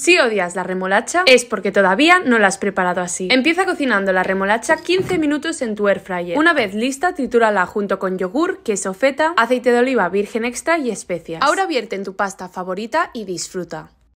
Si odias la remolacha, es porque todavía no la has preparado así. Empieza cocinando la remolacha 15 minutos en tu air fryer. Una vez lista, tritúrala junto con yogur, queso feta, aceite de oliva virgen extra y especias. Ahora vierte en tu pasta favorita y disfruta.